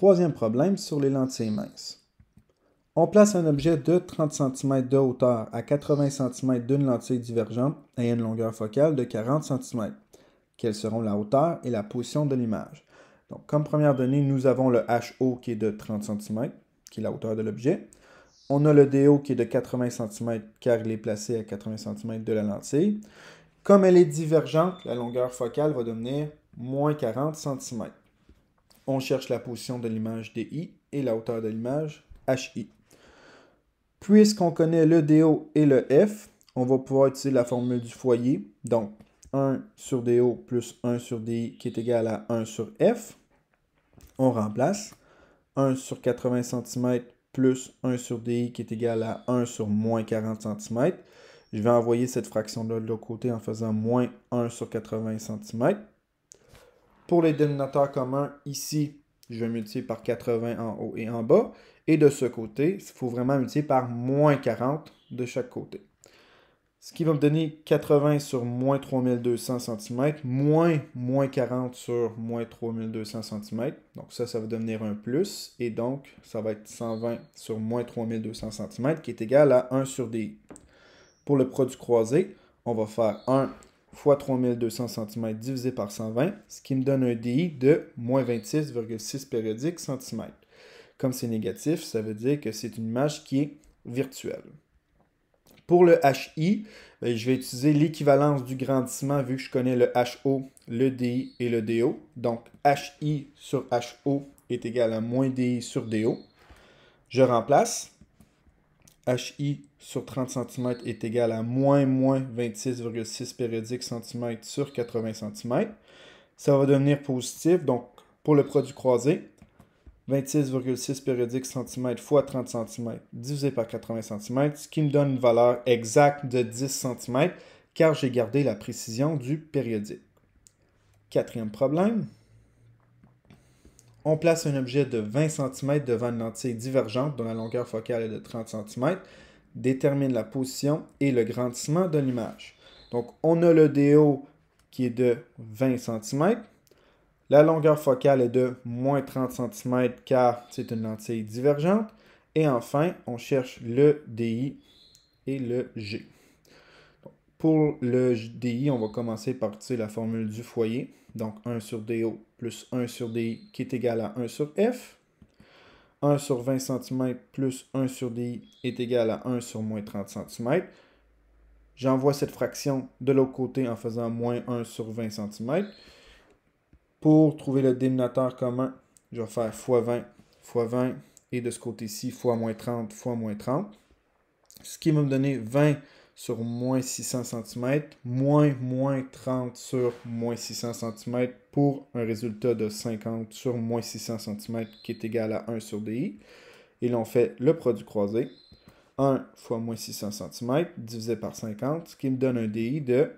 Troisième problème sur les lentilles minces. On place un objet de 30 cm de hauteur à 80 cm d'une lentille divergente et une longueur focale de 40 cm. Quelles seront la hauteur et la position de l'image? Donc, comme première donnée, nous avons le HO qui est de 30 cm, qui est la hauteur de l'objet. On a le DO qui est de 80 cm car il est placé à 80 cm de la lentille. Comme elle est divergente, la longueur focale va devenir moins 40 cm on cherche la position de l'image DI et la hauteur de l'image HI. Puisqu'on connaît le DO et le F, on va pouvoir utiliser la formule du foyer. Donc, 1 sur DO plus 1 sur DI qui est égal à 1 sur F. On remplace 1 sur 80 cm plus 1 sur DI qui est égal à 1 sur moins 40 cm. Je vais envoyer cette fraction-là de l'autre côté en faisant moins 1 sur 80 cm. Pour les dénominateurs communs, ici, je vais multiplier par 80 en haut et en bas. Et de ce côté, il faut vraiment multiplier par moins 40 de chaque côté. Ce qui va me donner 80 sur moins 3200 cm, moins moins 40 sur moins 3200 cm. Donc ça, ça va devenir un plus. Et donc, ça va être 120 sur moins 3200 cm, qui est égal à 1 sur D Pour le produit croisé, on va faire 1 fois 3200 cm divisé par 120, ce qui me donne un DI de moins 26,6 périodiques cm. Comme c'est négatif, ça veut dire que c'est une image qui est virtuelle. Pour le HI, ben, je vais utiliser l'équivalence du grandissement vu que je connais le HO, le DI et le DO. Donc HI sur HO est égal à moins DI sur DO. Je remplace. HI sur 30 cm est égal à moins moins 26,6 périodiques cm sur 80 cm. Ça va devenir positif, donc pour le produit croisé, 26,6 périodiques cm fois 30 cm divisé par 80 cm, ce qui me donne une valeur exacte de 10 cm, car j'ai gardé la précision du périodique. Quatrième problème, on place un objet de 20 cm devant une lentille divergente dont la longueur focale est de 30 cm, détermine la position et le grandissement de l'image. Donc, on a le DO qui est de 20 cm. La longueur focale est de moins 30 cm car c'est une lentille divergente. Et enfin, on cherche le DI et le G. Pour le DI, on va commencer par la formule du foyer. Donc 1 sur DO plus 1 sur DI qui est égal à 1 sur F. 1 sur 20 cm plus 1 sur DI est égal à 1 sur moins 30 cm. J'envoie cette fraction de l'autre côté en faisant moins 1 sur 20 cm. Pour trouver le dénominateur commun, je vais faire x 20 fois 20 et de ce côté-ci, fois moins 30 fois moins 30. Ce qui va me donner 20 sur moins 600 cm, moins moins 30 sur moins 600 cm pour un résultat de 50 sur moins 600 cm qui est égal à 1 sur DI. Et l'on fait le produit croisé. 1 fois moins 600 cm divisé par 50, ce qui me donne un DI de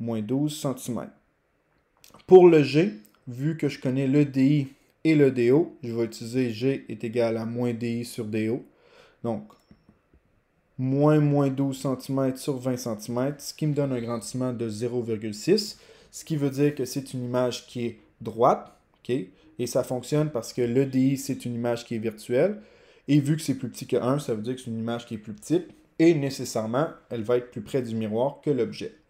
moins 12 cm. Pour le G, vu que je connais le DI et le DO, je vais utiliser G est égal à moins DI sur DO. Donc, moins moins 12 cm sur 20 cm, ce qui me donne un grandissement de 0,6, ce qui veut dire que c'est une image qui est droite, et ça fonctionne parce que le DI, c'est une image qui est virtuelle, et vu que c'est plus petit que 1, ça veut dire que c'est une image qui est plus petite, et nécessairement, elle va être plus près du miroir que l'objet.